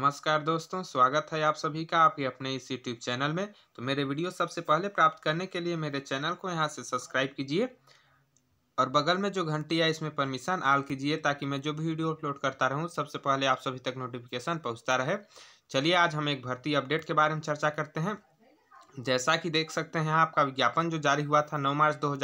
नमस्कार दोस्तों स्वागत है आप सभी का आपके अपने इस यूट्यूब चैनल में तो मेरे वीडियो सबसे पहले प्राप्त करने के लिए मेरे चैनल को यहाँ से सब्सक्राइब कीजिए और बगल में जो घंटी है इसमें परमिशन आल कीजिए ताकि मैं जो भी वीडियो अपलोड करता रहूँ सबसे पहले आप सभी तक नोटिफिकेशन पहुँचता रहे चलिए आज हम एक भर्ती अपडेट के बारे में चर्चा करते हैं जैसा कि देख सकते हैं आपका विज्ञापन जो जारी हुआ था नौ मार्च दो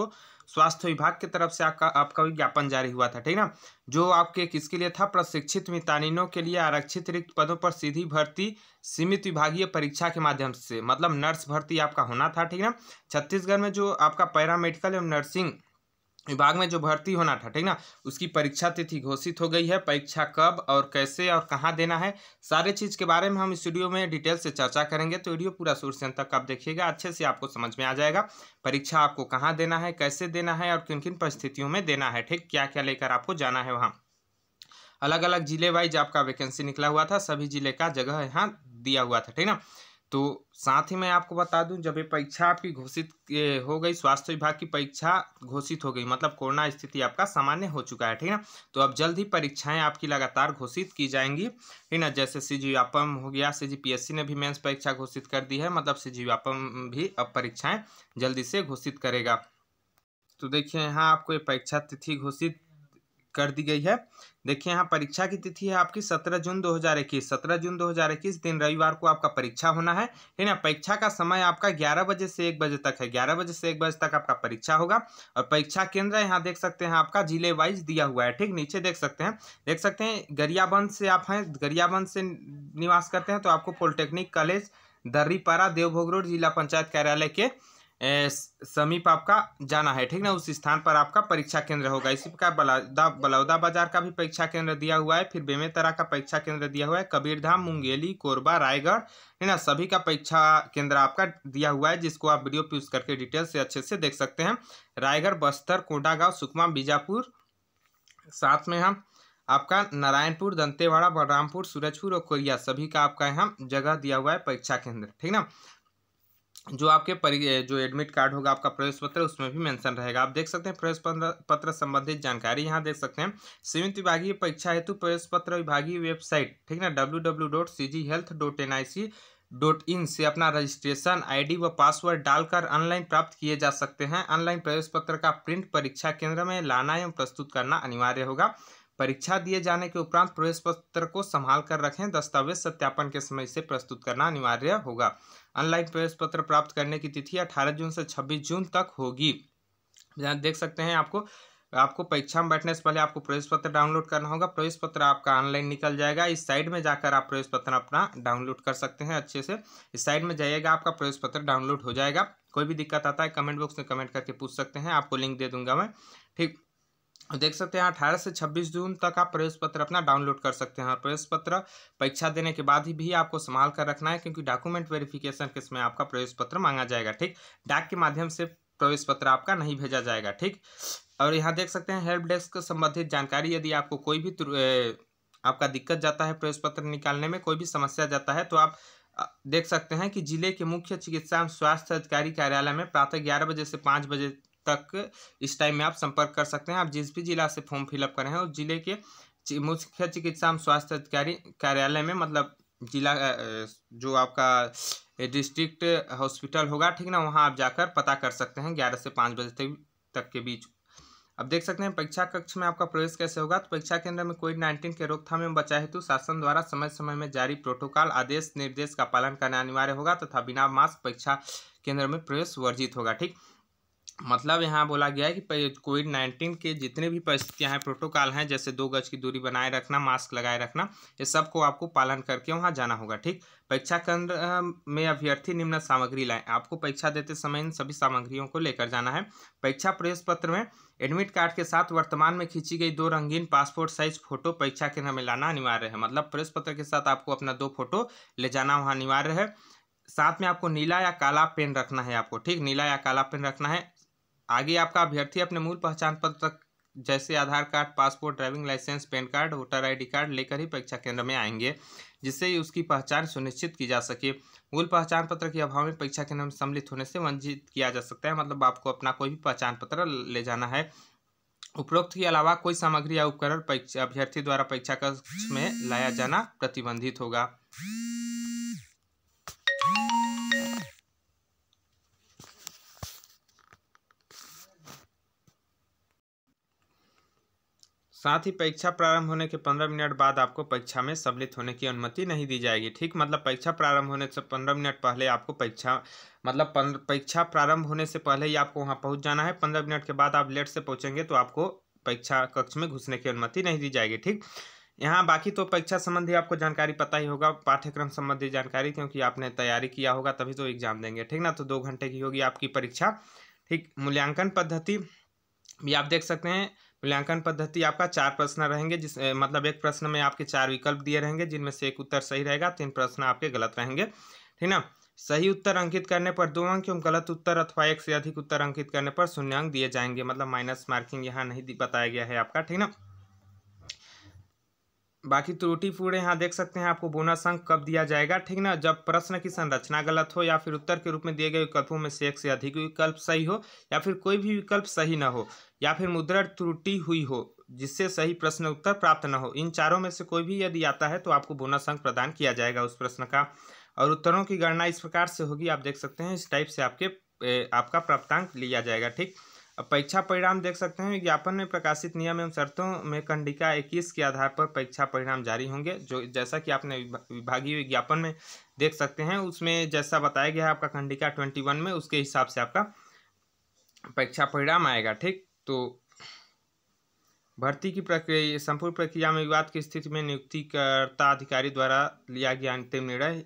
को स्वास्थ्य विभाग की तरफ से आपका आपका विज्ञापन जारी हुआ था ठीक ना जो आपके किसके लिए था प्रशिक्षित मितानिनों के लिए आरक्षित रिक्त पदों पर सीधी भर्ती सीमित विभागीय परीक्षा के माध्यम से मतलब नर्स भर्ती आपका होना था ठीक ना छत्तीसगढ़ में जो आपका पैरामेडिकल एवं नर्सिंग विभाग में जो भर्ती होना था ठीक ना उसकी परीक्षा तिथि घोषित हो गई है परीक्षा कब और कैसे और कहाँ देना है सारे चीज़ के बारे में हम इस वीडियो में डिटेल से चर्चा करेंगे तो वीडियो पूरा सूर्य से तक आप देखिएगा अच्छे से आपको समझ में आ जाएगा परीक्षा आपको कहाँ देना है कैसे देना है और किन किन परिस्थितियों में देना है ठीक क्या क्या लेकर आपको जाना है वहाँ अलग अलग जिले वाइज आपका वैकेंसी निकला हुआ था सभी जिले का जगह यहाँ दिया हुआ था ठीक ना तो साथ ही मैं आपको बता दूं जब ये परीक्षा आपकी घोषित हो गई स्वास्थ्य विभाग की परीक्षा घोषित हो गई मतलब कोरोना स्थिति आपका सामान्य हो चुका है ठीक ना तो अब जल्द ही परीक्षाएं आपकी लगातार घोषित की जाएंगी ठीक ना जैसे सी जी व्यापम हो गया सी जी पी एस सी ने भी मेंस परीक्षा घोषित कर दी है मतलब सी जी व्यापम भी अब परीक्षाएँ जल्दी से घोषित करेगा तो देखिए यहाँ आपको ये परीक्षा तिथि घोषित कर दी गई है देखिए यहाँ परीक्षा की तिथि है आपकी सत्रह जून दो हज़ार इक्कीस सत्रह जून दो हज़ार इक्कीस दिन रविवार को आपका परीक्षा होना है ठीक है परीक्षा का समय आपका ग्यारह बजे से एक बजे तक है ग्यारह बजे से एक बजे तक आपका परीक्षा होगा और परीक्षा केंद्र यहाँ देख सकते हैं आपका जिले वाइज दिया हुआ है ठीक नीचे देख सकते हैं देख सकते हैं गरियाबंद से आप हैं गरियाबंद से निवास करते हैं तो आपको polytechnic college Darripara Devbhog road जिला पंचायत कार्यालय के समीप आपका जाना है ठीक ना उस स्थान पर आपका परीक्षा केंद्र होगा इसी प्रकार बलौदा बलौदा बाजार का भी परीक्षा केंद्र दिया हुआ है फिर बेमेतरा का परीक्षा केंद्र दिया हुआ है कबीरधाम मुंगेली कोरबा रायगढ़ है ना सभी का परीक्षा केंद्र आपका दिया हुआ है जिसको आप वीडियो पूज करके डिटेल से अच्छे से देख सकते हैं रायगढ़ बस्तर कोडागांव सुकमा बीजापुर साथ में हम आपका नारायणपुर दंतेवाड़ा बलरामपुर सूरजपुर और कोरिया सभी का आपका यहाँ जगह दिया हुआ है परीक्षा केंद्र ठीक ना जो आपके परि जो एडमिट कार्ड होगा आपका प्रवेश पत्र उसमें भी मेंशन रहेगा आप देख सकते हैं प्रवेश पत्र संबंधित जानकारी यहाँ देख सकते हैं सीमित विभागीय परीक्षा हेतु प्रवेश पत्र विभागीय वेबसाइट ठीक ना W W dot C G health dot N I C dot in से अपना रजिस्ट्रेशन आईडी व पासवर्ड डालकर ऑनलाइन प्राप्त किए जा सकते हैं ऑनलाइन प्रवेश पत्र का प्रिंट परीक्षा केंद्र में लाना एवं प्रस्तुत करना अनिवार्य होगा परीक्षा दिए जाने के उपरांत प्रवेश पत्र को संभाल कर रखें दस्तावेज सत्यापन के समय से प्रस्तुत करना अनिवार्य होगा ऑनलाइन प्रवेश पत्र प्राप्त करने की तिथि 18 जून से 26 जून तक होगी देख सकते हैं आपको आपको परीक्षा में बैठने से पहले आपको प्रवेश पत्र डाउनलोड करना होगा प्रवेश पत्र आपका ऑनलाइन निकल जाएगा इस साइड में जाकर आप प्रवेश पत्र अपना डाउनलोड कर सकते हैं अच्छे से इस साइड में जाइएगा आपका प्रवेश पत्र डाउनलोड हो जाएगा कोई भी दिक्कत आता है कमेंट बॉक्स में कमेंट करके पूछ सकते हैं आपको लिंक दे दूंगा मैं ठीक देख सकते हैं अठारह से छब्बीस जून तक आप प्रवेश पत्र अपना डाउनलोड कर सकते हैं और हाँ, प्रवेश पत्र परीक्षा देने के बाद ही भी आपको संभाल कर रखना है क्योंकि डॉक्यूमेंट वेरिफिकेशन के समय आपका प्रवेश पत्र मांगा जाएगा ठीक डाक के माध्यम से प्रवेश पत्र आपका नहीं भेजा जाएगा ठीक और यहाँ देख सकते हैं हेल्प डेस्क संबंधित जानकारी यदि आपको कोई भी आपका दिक्कत जाता है प्रवेश पत्र निकालने में कोई भी समस्या जाता है तो आप देख सकते हैं कि जिले के मुख्य चिकित्सा एवं स्वास्थ्य अधिकारी कार्यालय में प्रातः ग्यारह बजे से पाँच बजे तक इस टाइम में आप संपर्क कर सकते हैं आप जिस भी जिला से फॉर्म फिलअप करें हैं उस जिले के मुख्य चिकित्सा एवं स्वास्थ्य अधिकारी कार्यालय में मतलब जिला जो आपका डिस्ट्रिक्ट हॉस्पिटल होगा ठीक ना वहाँ आप जाकर पता कर सकते हैं ग्यारह से पाँच बजे तक तक के बीच अब देख सकते हैं परीक्षा कक्ष में आपका प्रवेश कैसे होगा तो परीक्षा केंद्र में कोविड नाइन्टीन के रोकथाम एवं बचा हेतु शासन द्वारा समय समय में जारी प्रोटोकॉल आदेश निर्देश का पालन करना अनिवार्य होगा तथा बिना मास्क परीक्षा केंद्र में प्रवेश वर्जित होगा ठीक मतलब यहाँ बोला गया है कि कोविड नाइन्टीन के जितने भी परिस्थितियाँ हैं प्रोटोकॉल हैं जैसे दो गज की दूरी बनाए रखना मास्क लगाए रखना ये सबको आपको पालन करके वहाँ जाना होगा ठीक परीक्षा केंद्र में अभ्यर्थी निम्न सामग्री लाएं आपको परीक्षा देते समय इन सभी सामग्रियों को लेकर जाना है परीक्षा प्रवेश पत्र में एडमिट कार्ड के साथ वर्तमान में खींची गई दो रंगीन पासपोर्ट साइज फोटो परीक्षा केंद्र में लाना अनिवार्य है मतलब प्रवेश पत्र के साथ आपको अपना दो फोटो ले जाना वहाँ अनिवार्य है साथ में आपको नीला या काला पेन रखना है आपको ठीक नीला या काला पेन रखना है आगे आपका अभ्यर्थी अपने मूल पहचान पत्र जैसे Aadhaar card passport driving licence PAN card voter ID card लेकर ही परीक्षा केंद्र में आएंगे जिससे उसकी पहचान सुनिश्चित की जा सके मूल पहचान पत्र के अभाव में परीक्षा केंद्र में सम्मिलित होने से वंचित किया जा सकता है मतलब आपको अपना कोई भी पहचान पत्र ले जाना है उपरोक्त के अलावा कोई सामग्री या उपकरण परीक्षा अभ्यर्थी द्वारा परीक्षा कक्ष में लाया जाना प्रतिबंधित होगा साथ ही परीक्षा प्रारंभ होने के पंद्रह मिनट बाद आपको परीक्षा में सम्मिलित होने की अनुमति नहीं दी जाएगी ठीक मतलब परीक्षा प्रारंभ होने से पंद्रह मिनट पहले आपको परीक्षा मतलब परीक्षा प्रारंभ होने से पहले ही आपको वहाँ पहुँच जाना है पंद्रह मिनट के बाद आप लेट से पहुँचेंगे तो आपको परीक्षा कक्ष में घुसने की अनुमति नहीं दी जाएगी ठीक यहाँ बाकी तो परीक्षा संबंधी आपको जानकारी पता ही होगा पाठ्यक्रम संबंधी जानकारी क्योंकि आपने तैयारी किया होगा तभी तो एग्जाम देंगे ठीक ना तो दो घंटे की होगी आपकी परीक्षा ठीक मूल्यांकन पद्धति भी आप देख सकते हैं मूल्यांकन पद्धति आपका चार प्रश्न रहेंगे जिस मतलब एक प्रश्न में आपके चार विकल्प दिए रहेंगे जिनमें से एक उत्तर सही रहेगा तीन प्रश्न आपके गलत रहेंगे ठीक ना सही उत्तर अंकित करने पर दो अंक एवं गलत उत्तर अथवा एक से अधिक उत्तर अंकित करने पर शून्य अंक दिए जाएंगे मतलब माइनस मार्किंग यहाँ नहीं बताया गया है आपका ठीक ना बाकी पूरे यहाँ देख सकते हैं आपको बोनस अंक कब दिया जाएगा ठीक ना जब प्रश्न की संरचना गलत हो या फिर उत्तर के रूप में दिए गए विकल्पों में से एक से अधिक विकल्प सही हो या फिर कोई भी विकल्प सही ना हो या फिर मुद्रण त्रुटि हुई हो जिससे सही प्रश्न उत्तर प्राप्त न हो इन चारों में से कोई भी यदि आता है तो आपको बोनस अंक प्रदान किया जाएगा उस प्रश्न का और उत्तरों की गणना इस प्रकार से होगी आप देख सकते हैं इस टाइप से आपके आपका प्राप्तांक लिया जाएगा ठीक अब परीक्षा परिणाम देख सकते हैं विज्ञापन में प्रकाशित नियम एवं शर्तों में कंडिका इक्कीस के आधार पर परीक्षा परिणाम जारी होंगे जो जैसा कि आपने विभागीय विज्ञापन में देख सकते हैं उसमें जैसा बताया गया है आपका कंडिका ट्वेंटी वन में उसके हिसाब से आपका परीक्षा परिणाम आएगा ठीक तो भर्ती की प्रक्रिया संपूर्ण प्रक्रिया में विवाद की स्थिति में नियुक्तिकर्ता अधिकारी द्वारा लिया गया अंतिम निर्णय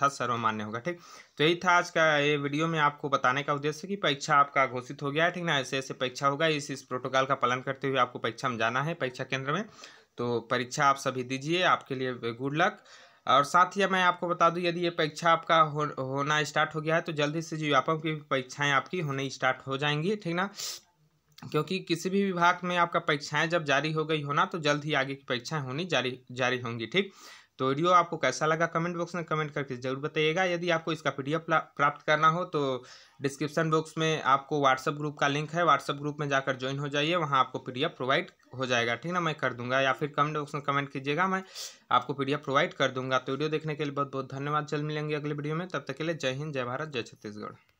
था सर्वमान्य होगा ठीक तो यही था आज का ये वीडियो में आपको बताने का उद्देश्य कि परीक्षा आपका घोषित हो गया है ठीक ना ऐसे ऐसे परीक्षा होगा इस इस प्रोटोकॉल का पालन करते हुए आपको परीक्षा में जाना है परीक्षा केंद्र में तो परीक्षा आप सभी दीजिए आपके लिए गुड लक और साथ ही मैं आपको बता दूं यदि ये परीक्षा आपका हो, होना स्टार्ट हो गया है तो जल्दी से जो व्यापक की परीक्षाएं आपकी होने स्टार्ट हो जाएंगी ठीक ना क्योंकि किसी भी विभाग में आपका परीक्षाएं जब जारी हो गई होना तो जल्द ही आगे की परीक्षाएं होनी जारी जारी होंगी ठीक तो वीडियो आपको कैसा लगा कमेंट बॉक्स में कमेंट करके जरूर बताइएगा यदि आपको इसका पी प्राप्त करना हो तो डिस्क्रिप्शन बॉक्स में आपको व्हाट्सअप ग्रुप का लिंक है व्हाट्सअप ग्रुप में जाकर ज्वाइन हो जाइए वहाँ आपको पी प्रोवाइड हो जाएगा ठीक ना मैं कर दूंगा या फिर कमेंट बॉक्स में कमेंट कीजिएगा मैं आपको पी प्रोवाइड कर दूंगा तो वीडियो देखने के लिए बहुत बहुत धन्यवाद जल्द मिलेंगे अगले वीडियो में तब तक के लिए जय हिंद जय भारत जय छत्तीसगढ़